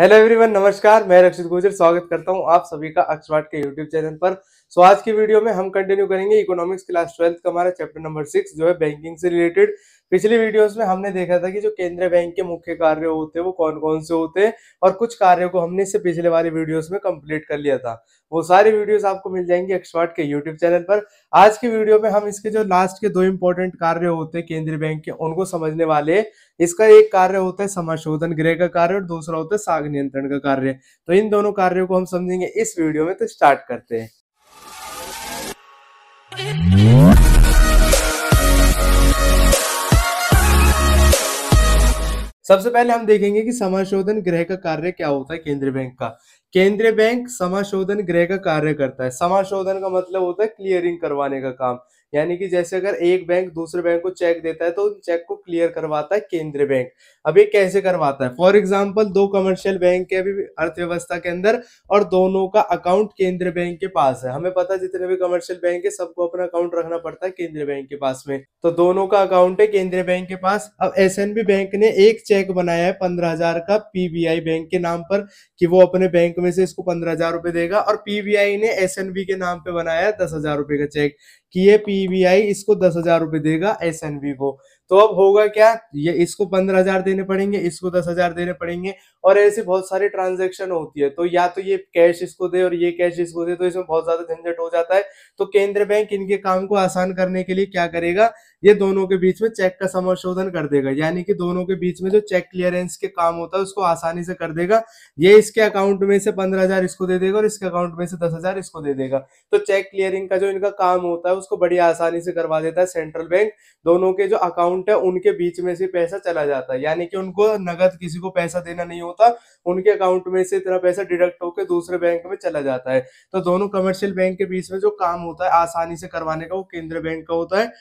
hello everyone नमस्कार मैं रक्षित गुजर स्वागत करता हूं आप सभी का अक्षवाट के यूट्यूब चैनल पर सो so, आज की वीडियो में हम कंटिन्यू करेंगे इकोनॉमिक्स क्लास ट्वेल्थ का हमारा चैप्टर नंबर सिक्स जो है बैंकिंग से रिलेटेड पिछली वीडियोस में हमने देखा था कि जो केंद्रीय बैंक के मुख्य कार्य होते हैं वो कौन कौन से होते हैं और कुछ कार्यों को हमने इससे पिछले वाले वीडियोस में कंप्लीट कर लिया था वो सारी वीडियोस आपको मिल जाएंगे एक्सपर्ट के यूट्यूब चैनल पर आज की वीडियो में हम इसके जो लास्ट के दो इम्पोर्टेंट कार्य होते हैं केंद्रीय बैंक के उनको समझने वाले इसका एक कार्य होता है समाशोधन गृह का कार्य और दूसरा होता है साग नियंत्रण का कार्य तो इन दोनों कार्यो को हम समझेंगे इस वीडियो में तो स्टार्ट करते हैं सबसे पहले हम देखेंगे कि समाशोधन ग्रह का कार्य क्या होता है केंद्रीय बैंक का केंद्रीय बैंक समाशोधन ग्रह का कार्य करता है समाशोधन का मतलब होता है क्लियरिंग करवाने का काम यानी कि जैसे अगर एक बैंक दूसरे बैंक को चेक देता है तो उन चेक को क्लियर करवाता है केंद्रीय बैंक अब ये कैसे करवाता है फॉर एग्जाम्पल दो कमर्शियल बैंक है अभी अर्थव्यवस्था के अंदर और दोनों का अकाउंट केंद्रीय बैंक के पास है हमें पता है जितने भी कमर्शियल बैंक है सबको अपना अकाउंट रखना पड़ता है केंद्रीय बैंक के पास में तो दोनों का अकाउंट है केंद्रीय बैंक के पास अब एस बैंक ने एक चेक बनाया है पंद्रह हजार का पीबीआई बैंक के नाम पर कि वो अपने बैंक में से इसको पंद्रह हजार देगा और पीबीआई ने एस के नाम पे बनाया है दस हजार का चेक कि ये पी पीवीआई इसको दस हजार रुपए देगा एस को तो अब होगा क्या ये इसको पंद्रह हजार देने पड़ेंगे इसको दस हजार देने पड़ेंगे और ऐसे बहुत सारे ट्रांजेक्शन होती है तो या तो ये कैश इसको दे और ये कैश इसको दे तो इसमें बहुत ज्यादा झंझट हो जाता है तो केंद्र बैंक इनके काम को आसान करने के लिए क्या करेगा ये दोनों के बीच में चेक का समाशोधन कर देगा यानी कि दोनों के बीच में जो चेक क्लियरेंस के काम होता है उसको आसानी से कर देगा ये इसके अकाउंट में से पंद्रह हजार इसको दे देगा और इसके अकाउंट में से दस हजार इसको दे देगा तो चेक क्लियरिंग का जो इनका काम होता है उसको बड़ी आसानी से करवा देता है सेंट्रल बैंक दोनों के जो अकाउंट है उनके बीच में से पैसा चला जाता है यानी कि उनको नगद किसी को पैसा देना नहीं होता उनके अकाउंट में से इतना पैसा डिडक्ट होकर दूसरे बैंक में चला जाता है तो दोनों कमर्शियल बैंक के बीच में जो काम होता है आसानी से करवाने का वो केंद्रीय बैंक का होता है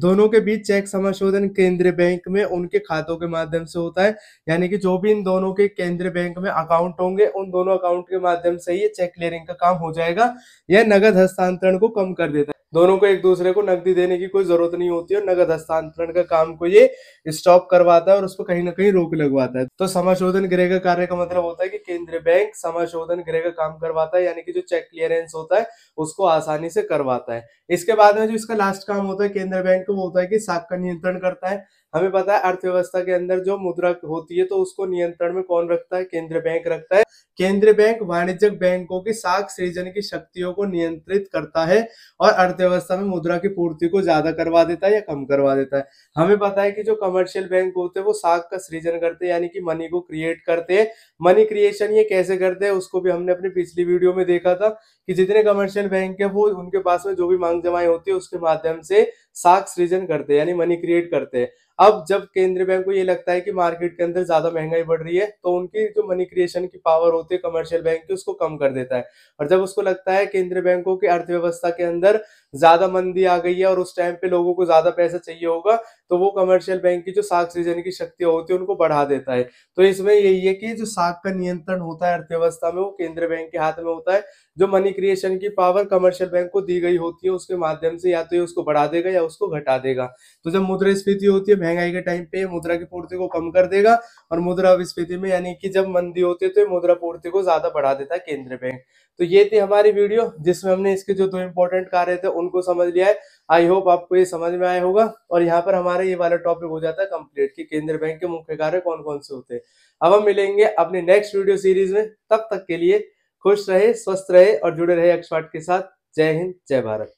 दोनों के बीच चेक समाशोधन केंद्रीय बैंक में उनके खातों के माध्यम से होता है यानी कि जो भी इन दोनों के केंद्रीय बैंक में अकाउंट होंगे उन दोनों अकाउंट के माध्यम से ये चेक क्लियरिंग का काम हो जाएगा यह नगद हस्तांतरण को कम कर देता है दोनों को एक दूसरे को नकदी देने की कोई जरूरत नहीं होती और नगद हस्तांतरण का काम को ये स्टॉप करवाता है और उसको कहीं ना कहीं रोक लगवाता है तो समाशोधन गृह का कार्य का मतलब होता है कि केंद्रीय बैंक समाशोधन गृह का काम करवाता है यानी कि जो चेक क्लियरेंस होता है उसको आसानी से करवाता है इसके बाद में जो इसका लास्ट काम होता है केंद्रीय बैंक का वो होता है कि साख का नियंत्रण करता है हमें पता है अर्थव्यवस्था के अंदर जो मुद्रा होती है तो उसको नियंत्रण में कौन रखता है केंद्रीय बैंक रखता है केंद्रीय बैंक वाणिज्यिक बैंकों की साख सृजन की शक्तियों को नियंत्रित करता है और अर्थव्यवस्था में मुद्रा की पूर्ति को ज्यादा करवा देता है या कम करवा देता है हमें पता है कि जो कमर्शियल बैंक होते हैं वो साख का सृजन करते हैं यानी कि मनी को क्रिएट करते हैं मनी क्रिएशन ये कैसे करते हैं उसको भी हमने अपनी पिछली वीडियो में देखा था कि जितने कमर्शियल बैंक है वो उनके पास में जो भी मांग जमाई होती है उसके माध्यम से साख सृजन करते हैं यानी मनी क्रिएट करते हैं अब जब केंद्रीय बैंक को ये लगता है कि मार्केट के अंदर ज्यादा महंगाई बढ़ रही है तो उनकी जो मनी क्रिएशन की पावर होती है कमर्शियल बैंक की उसको कम कर देता है और जब उसको लगता है केंद्रीय बैंकों की अर्थव्यवस्था के अंदर ज्यादा मंदी आ गई है और उस टाइम पे लोगों को ज्यादा पैसा चाहिए होगा तो वो कमर्शियल बैंक की जो साख सृजन की शक्ति होती है उनको बढ़ा देता है तो इसमें यही है कि जो साख का नियंत्रण होता है अर्थव्यवस्था में वो केंद्रीय बैंक के हाथ में होता है जो मनी क्रिएशन की पावर कमर्शियल बैंक को दी गई होती है उसके माध्यम से या तो ये उसको बढ़ा देगा या उसको घटा देगा तो जब मुद्रा स्फीति होती है महंगाई के टाइम पे मुद्रा की पूर्ति को कम कर देगा और मुद्रा विस्फीति में यानी कि जब मंदी होती है तो ये मुद्रा पूर्ति को ज्यादा बढ़ा देता है केंद्रीय बैंक तो ये थी हमारी वीडियो जिसमें हमने इसके जो दो इम्पोर्टेंट कार्य थे उनको समझ लिया है आई होप आपको ये समझ में आया होगा और यहाँ पर हमारे हमारा ये वाला टॉपिक हो जाता है कंप्लीट कि केंद्रीय बैंक के मुख्य कार्य कौन कौन से होते हैं अब हम मिलेंगे अपने नेक्स्ट वीडियो सीरीज में तब तक, तक के लिए खुश रहे स्वस्थ रहे और जुड़े रहे एक्सपर्ट के साथ जय हिंद जय भारत